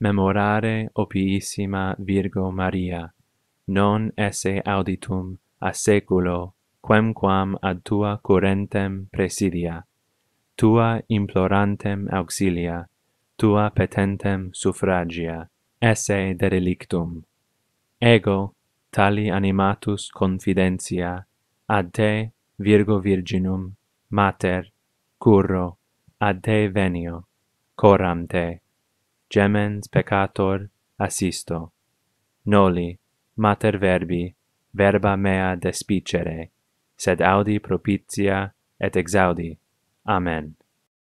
Memorare opiissima Virgo Maria, non esse auditum a seculo quemquam ad tua curentem presidia, tua implorantem auxilia, tua petentem suffragia, esse derelictum. Ego, tali animatus confidentia, ad te, Virgo Virginum, Mater, curro, ad te venio, coram te gemens peccator assisto noli mater verbi verba mea despicere sed audi propitia et exaudi amen